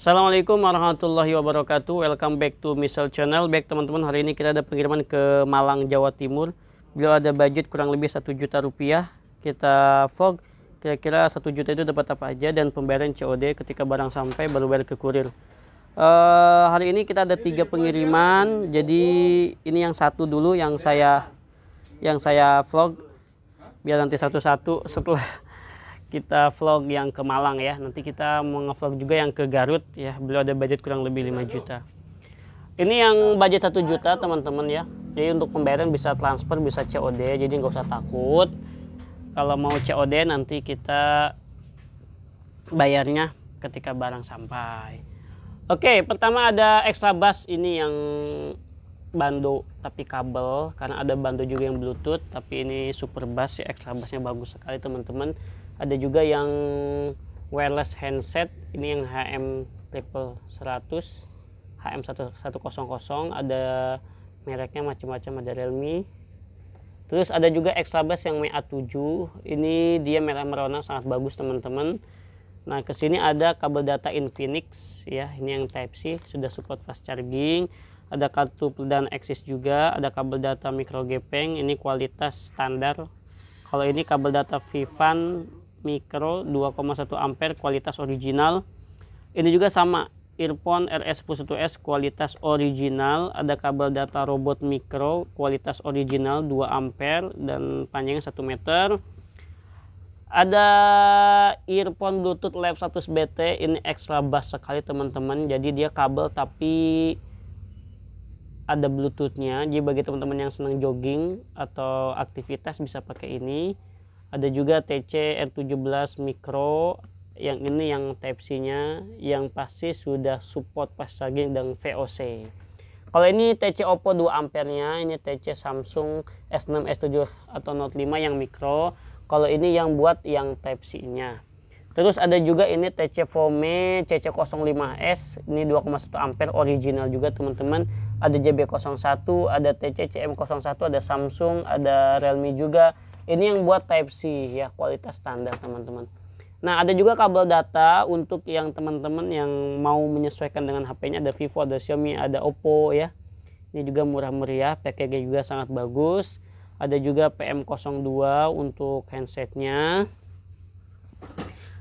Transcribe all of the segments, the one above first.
Assalamualaikum warahmatullahi wabarakatuh. Welcome back to Misal Channel. Baik teman-teman, hari ini kita ada pengiriman ke Malang, Jawa Timur. Beliau ada budget kurang lebih 1 juta rupiah. Kita vlog kira-kira 1 juta itu dapat apa aja dan pembayaran COD ketika barang sampai baru bayar ke kurir. Uh, hari ini kita ada tiga pengiriman. Jadi ini yang satu dulu yang saya yang saya vlog biar nanti satu-satu setelah kita vlog yang ke Malang ya. Nanti kita mau ngevlog juga yang ke Garut ya. Beliau ada budget kurang lebih 5 juta. Ini yang budget 1 juta teman-teman ya. Jadi untuk pembayaran bisa transfer, bisa COD. Jadi nggak usah takut. Kalau mau COD nanti kita bayarnya ketika barang sampai. Oke, pertama ada extra bus ini yang bando tapi kabel karena ada bando juga yang bluetooth tapi ini super bass ya extra busnya bagus sekali teman-teman ada juga yang wireless handset ini yang HM triple 100 HM 1100 ada mereknya macam-macam ada Realme terus ada juga extra bass yang MA7 ini dia merah merona sangat bagus teman-teman nah kesini ada kabel data Infinix ya ini yang Type C sudah support fast charging ada kartu dan Axis juga ada kabel data micro gepeng ini kualitas standar kalau ini kabel data Vivan mikro 2,1 ampere kualitas original ini juga sama earphone RS1S kualitas original ada kabel data robot mikro kualitas original 2 ampere dan panjangnya 1 meter ada earphone bluetooth lab 100 BT ini ekstra bass sekali teman-teman jadi dia kabel tapi ada bluetoothnya jadi bagi teman-teman yang senang jogging atau aktivitas bisa pakai ini ada juga TC R17 micro yang ini yang type C nya yang pasti sudah support fast charging dan VOC kalau ini TC Oppo 2 ampere nya ini TC Samsung S6 S7 atau Note 5 yang micro kalau ini yang buat yang type C nya terus ada juga ini TC Fome CC05S ini 2,1 ampere original juga teman-teman ada JB01, ada TCCM01, ada Samsung, ada Realme juga. Ini yang buat Type C ya, kualitas standar teman-teman. Nah, ada juga kabel data untuk yang teman-teman yang mau menyesuaikan dengan HP-nya ada Vivo, ada Xiaomi, ada Oppo ya. Ini juga murah meriah, packaging juga sangat bagus. Ada juga PM02 untuk handsetnya.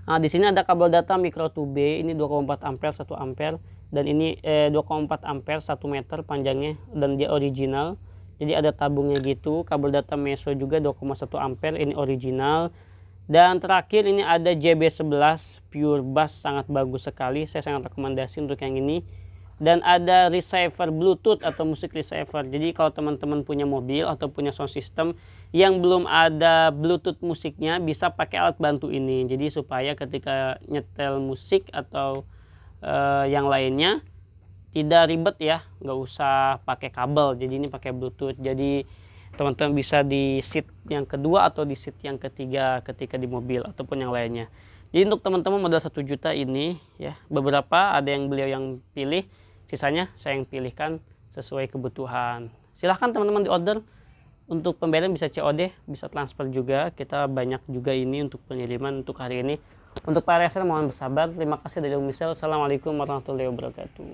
Nah, di sini ada kabel data micro 2B, ini 2,4 ampere, 1 ampere dan ini eh, 2,4 ampere 1 meter panjangnya dan dia original jadi ada tabungnya gitu kabel data meso juga 2,1 ampere ini original dan terakhir ini ada JB11 pure bus sangat bagus sekali saya sangat rekomendasi untuk yang ini dan ada receiver bluetooth atau musik receiver jadi kalau teman-teman punya mobil atau punya sound system yang belum ada bluetooth musiknya bisa pakai alat bantu ini jadi supaya ketika nyetel musik atau eh, yang lainnya tidak ribet ya nggak usah pakai kabel jadi ini pakai bluetooth jadi teman-teman bisa di seat yang kedua atau di seat yang ketiga ketika di mobil ataupun yang lainnya jadi untuk teman-teman modal 1 juta ini ya beberapa ada yang beliau yang pilih sisanya saya yang pilihkan sesuai kebutuhan silahkan teman-teman di order untuk pembelian bisa COD bisa transfer juga kita banyak juga ini untuk pengiriman untuk hari ini untuk para reason mohon bersabar. Terima kasih dari Umi Sel. Assalamualaikum warahmatullahi wabarakatuh.